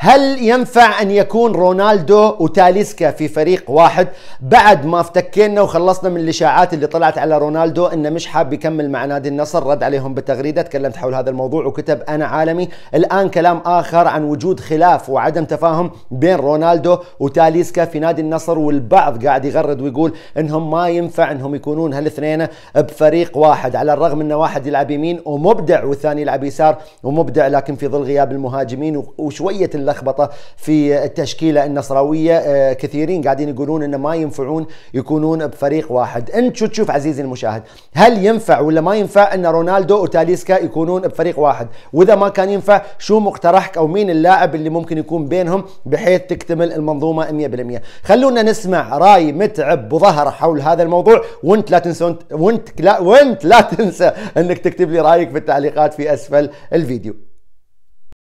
هل ينفع أن يكون رونالدو وتاليسكا في فريق واحد بعد ما افتكينا وخلصنا من الإشاعات اللي طلعت على رونالدو أنه مش حاب يكمل مع نادي النصر رد عليهم بتغريدة تكلمت حول هذا الموضوع وكتب أنا عالمي الآن كلام آخر عن وجود خلاف وعدم تفاهم بين رونالدو وتاليسكا في نادي النصر والبعض قاعد يغرد ويقول أنهم ما ينفع أنهم يكونون هالاثنين بفريق واحد على الرغم أن واحد يلعب يمين ومبدع والثاني يلعب يسار ومبدع لكن في ظل غياب المهاجمين وشوية اللخبطه في التشكيله النصراويه آه، كثيرين قاعدين يقولون انه ما ينفعون يكونون بفريق واحد انت شو تشوف عزيزي المشاهد هل ينفع ولا ما ينفع ان رونالدو وتاليسكا يكونون بفريق واحد واذا ما كان ينفع شو مقترحك او مين اللاعب اللي ممكن يكون بينهم بحيث تكتمل المنظومه 100% خلونا نسمع راي متعب بظهر حول هذا الموضوع وانت لا تنسى وانت لا وانت لا تنسى انك تكتب لي رايك في التعليقات في اسفل الفيديو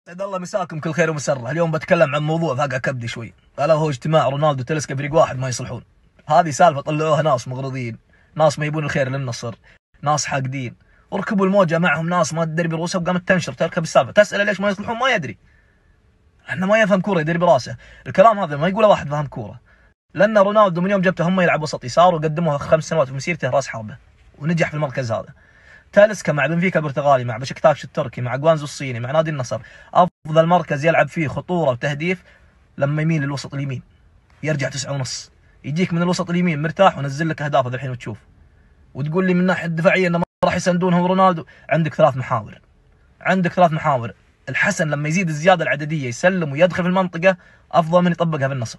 يسعد الله مساكم كل خير ومسره، اليوم بتكلم عن موضوع فاقع كبدي شوي، الا هو اجتماع رونالدو تلسكا فريق واحد ما يصلحون. هذه سالفه طلعوها ناس مغرضين، ناس ما يبون الخير للنصر، ناس حاقدين، وركبوا الموجه معهم ناس ما تدري برؤوسها وقامت تنشر تركب السالفه، تساله ليش ما يصلحون ما يدري. احنا ما يفهم كوره يدري براسه، الكلام هذا ما يقوله واحد فاهم كوره. لان رونالدو من يوم جبته هم يلعب وسط يسار وقدموها خمس سنوات في مسيرته راس حربه، ونجح في المركز هذا. تالسكا مع بنفيكا البرتغالي مع بشكتاش التركي مع جوانزو الصيني مع نادي النصر افضل مركز يلعب فيه خطوره وتهديف لما يميل للوسط اليمين يرجع تسعة ونص يجيك من الوسط اليمين مرتاح ونزل لك اهداف الحين وتشوف وتقول لي من الناحيه الدفاعيه انه ما راح يسندونهم رونالدو عندك ثلاث محاور عندك ثلاث محاور الحسن لما يزيد الزياده العدديه يسلم ويدخل في المنطقه افضل من يطبقها في النصر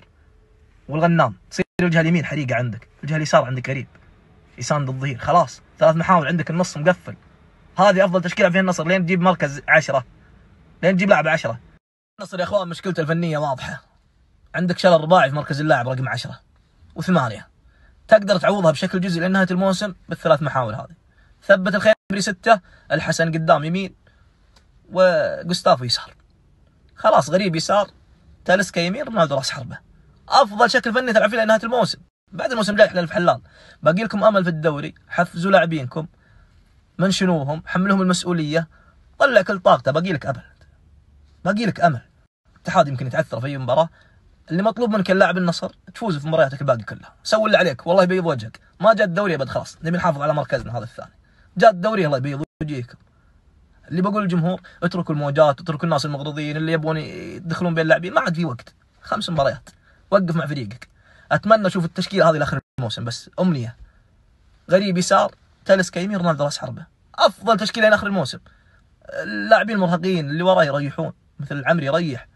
والغنام تصير الجهه اليمين حريقه عندك الجهه اليسار عندك غريب يساند الظهير خلاص ثلاث محاور عندك النص مقفل هذه افضل تشكيله فيها النصر لين تجيب مركز عشرة لين تجيب لاعب عشرة النصر يا اخوان مشكلته الفنيه واضحه عندك شلل رباعي في مركز اللاعب رقم عشرة وثمانية تقدر تعوضها بشكل جزئي لنهايه الموسم بالثلاث محاور هذه ثبت الخيبري ستة الحسن قدام يمين وجوستافو يسار خلاص غريب يسار تالسكا يمين رونالدو راس حربه افضل شكل فني تلعب فيه لنهايه الموسم بعد الموسم الجاي احنا في حلال باقي لكم امل في الدوري حفزوا لاعبينكم منشنوهم حملهم المسؤوليه طلع كل طاقته باقي لك امل باقي لك امل الاتحاد يمكن يتعثر في اي مباراه اللي مطلوب منك اللاعب النصر تفوز في مبارياتك الباقي كلها سوي اللي عليك والله يبيض وجهك ما جاء الدوري ابد خلاص نبي نحافظ على مركزنا هذا الثاني جاء الدوري الله يبيض وجهكم اللي بقول للجمهور اتركوا الموجات اتركوا الناس المغرضين اللي يبون يدخلون بين اللاعبين ما عاد في وقت خمس مباريات وقف مع فريقك اتمنى اشوف التشكيله هذه لاخر الموسم بس امنيه غريب يسار تلسكا يمين رونالدو راس حربه افضل تشكيله لاخر الموسم اللاعبين المرهقين اللي وراه يريحون مثل العمري يريح